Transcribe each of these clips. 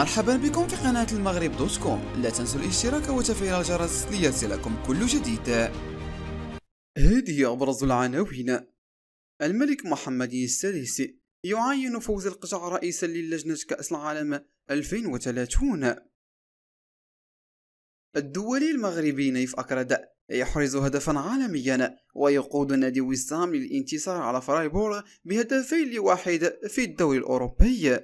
مرحبا بكم في قناة المغرب دوت كوم لا تنسوا الاشتراك وتفعيل الجرس ليصلكم كل جديد هذه أبرز العناوين الملك محمد السادس يعين فوز القجع رئيسا للجنة كأس العالم 2030 الدولي المغربي نيف أكرد يحرز هدفا عالميا ويقود نادي وسام للانتصار على فرايبورغ بهدفين لواحد في الدوري الأوروبي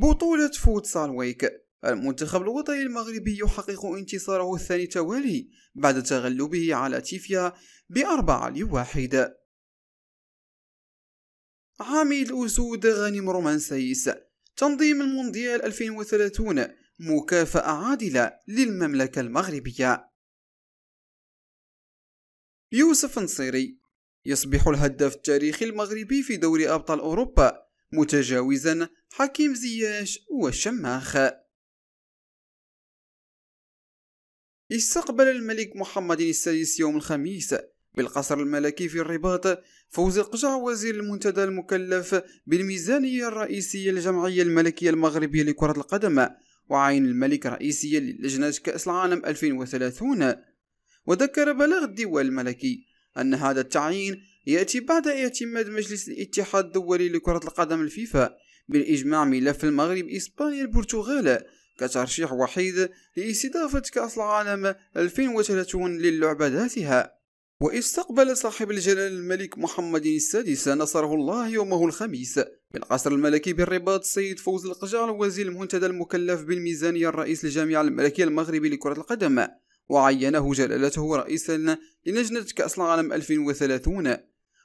بطولة فوتسال ويك المنتخب الوطني المغربي يحقق انتصاره الثاني توالي بعد تغلبه على تيفيا بأربعة لواحد عامل الأسود غانم رومانسيس تنظيم المونديال 2030 مكافأة عادلة للمملكة المغربية يوسف نصيري يصبح الهداف التاريخي المغربي في دوري أبطال أوروبا متجاوزا حكيم زياش والشماخ استقبل الملك محمد السادس يوم الخميس بالقصر الملكي في الرباط فوز القجع وزير المنتدى المكلف بالميزانية الرئيسية للجمعية الملكية المغربية لكرة القدم وعين الملك رئيسيا للجنة كأس العالم 2030 وذكر بلاغ الديوان الملكي أن هذا التعيين يأتي بعد اعتماد مجلس الاتحاد الدولي لكرة القدم الفيفا بالإجماع ملف المغرب إسبانيا البرتغال كترشيح وحيد لاستضافة كأس العالم 2030 للعبة ذاتها واستقبل صاحب الجلال الملك محمد السادس نصره الله يومه الخميس بالقصر الملكي بالرباط السيد فوز القجار وزير المنتدى المكلف بالميزانية الرئيس الجامعة الملكية المغربي لكرة القدم وعينه جلالته رئيسا للجنة كأس العالم 2030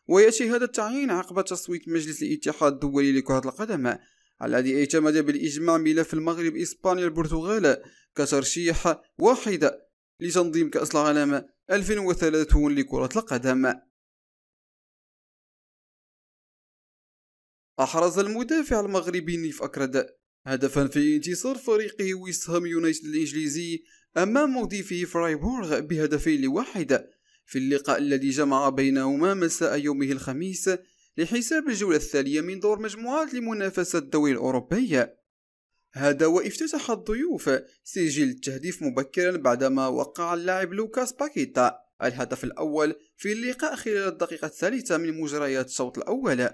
ويأتي هذا التعيين عقب تصويت مجلس الاتحاد الدولي لكرة القدم الذي اعتمد بالإجماع ملف المغرب إسبانيا البرتغال كترشيح واحد لتنظيم كأس العالم 2030 لكرة القدم أحرز المدافع المغربي نيف أكرد هدفا في انتصار فريقه ويست هام يونايتد الإنجليزي أمام مضيفه فرايبورغ بهدفين لواحد في اللقاء الذي جمع بينهما مساء يومه الخميس لحساب الجولة الثانية من دور مجموعات لمنافسة الدوري الأوروبية هذا وافتتح الضيوف سجل التهديف مبكرا بعدما وقع اللاعب لوكاس باكيتا الهدف الأول في اللقاء خلال الدقيقة الثالثة من مجريات الشوط الأول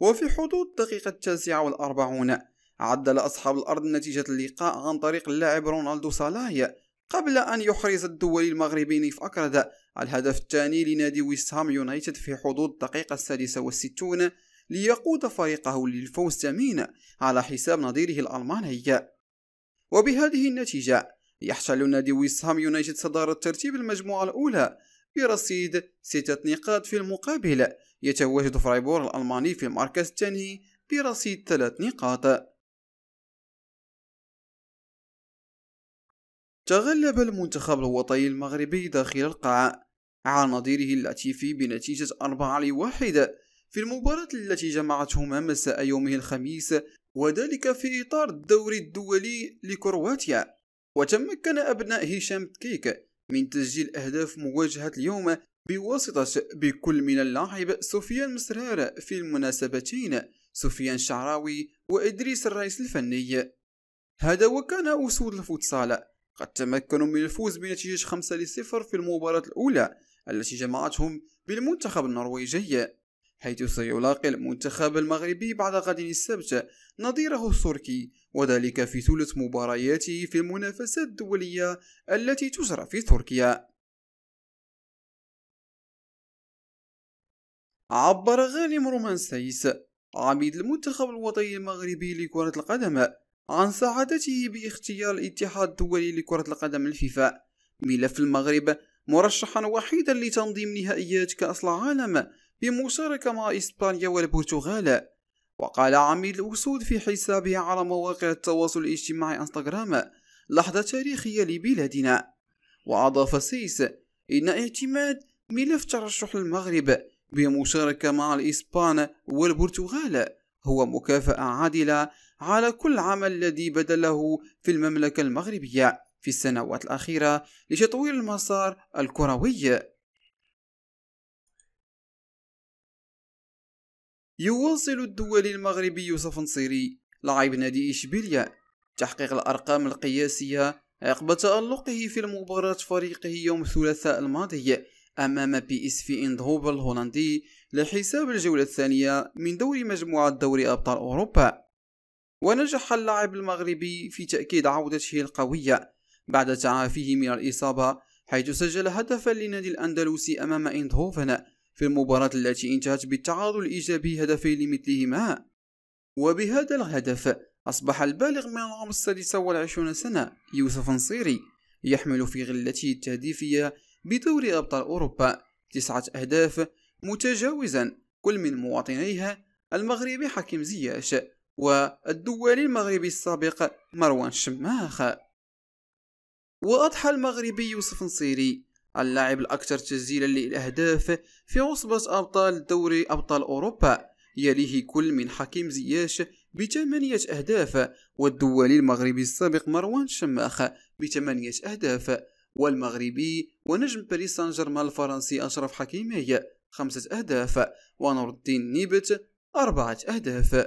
وفي حدود الدقيقة التاسعة والأربعون عدل أصحاب الأرض نتيجة اللقاء عن طريق اللاعب رونالدو صلاح قبل أن يحرز الدولي المغربي نيف أكرد الهدف الثاني لنادي ويست هام يونايتد في حدود الدقيقة السادسة والستون ليقود فريقه للفوز ثمينا على حساب نظيره الألماني وبهذه النتيجة يحتل نادي ويست هام يونايتد صدارة ترتيب المجموعة الأولى برصيد ستة نقاط في المقابل يتواجد فرايبور الألماني في المركز الثاني برصيد ثلاث نقاط تغلب المنتخب الوطني المغربي داخل القاع على نظيره اللاتيفي بنتيجة 4 لواحد في المباراة التي جمعتهما مساء يومه الخميس وذلك في إطار الدوري الدولي لكرواتيا وتمكن أبناء هشام تكيك من تسجيل أهداف مواجهة اليوم بواسطة بكل من اللاعب سفيان مسرار في المناسبتين سفيان شعراوي وإدريس الرئيس الفني هذا وكان أسود الفوتسال قد تمكنوا من الفوز بنتيجة 5 لصفر في المباراة الأولى التي جمعتهم بالمنتخب النرويجي حيث سيلاقي المنتخب المغربي بعد غد السبت نظيره التركي وذلك في ثلث مبارياته في المنافسات الدولية التي تجرى في تركيا عبر غانم رومان سيس عميد المنتخب الوطني المغربي لكرة القدم عن سعادته باختيار الاتحاد الدولي لكرة القدم الفيفا ملف المغرب مرشحا وحيدا لتنظيم نهائيات كأس العالم بمشاركة مع إسبانيا والبرتغال وقال عميد الأسود في حسابه على مواقع التواصل الاجتماعي انستغرام لحظة تاريخية لبلادنا وأضاف سيس إن اعتماد ملف ترشح المغرب بمشاركة مع الإسبان والبرتغال هو مكافأة عادلة على كل عمل الذي بذله في المملكة المغربية في السنوات الأخيرة لتطوير المسار الكروي يواصل الدولي المغربي يوسف نصيري لاعب نادي إشبيلية تحقيق الأرقام القياسية عقب تألقه في مباراة فريقه يوم الثلاثاء الماضي أمام بي إس في إندهوب الهولندي لحساب الجولة الثانية من دور مجموعة دوري أبطال أوروبا ونجح اللاعب المغربي في تأكيد عودته القوية بعد تعافيه من الإصابة حيث سجل هدفا للنادي الأندلسي أمام إندهوفن في المباراة التي انتهت بالتعادل الإيجابي هدفين لمثلهما وبهذا الهدف أصبح البالغ من العمر السادسة والعشرون سنة يوسف نصيري يحمل في غلته التهديفية بدور أبطال أوروبا تسعة أهداف متجاوزا كل من مواطنيها المغربي حكيم زياش والدولي المغربي السابق مروان شماخ وأضحى المغربي يوسف نصيري اللاعب الأكثر تسجيلا للأهداف في عصبة أبطال دوري أبطال أوروبا يليه كل من حكيم زياش بثمانية أهداف والدولي المغربي السابق مروان شماخ بثمانية أهداف والمغربي ونجم باريس سان جيرمان الفرنسي أشرف حكيمي خمسة أهداف ونور الدين نيبت أربعة أهداف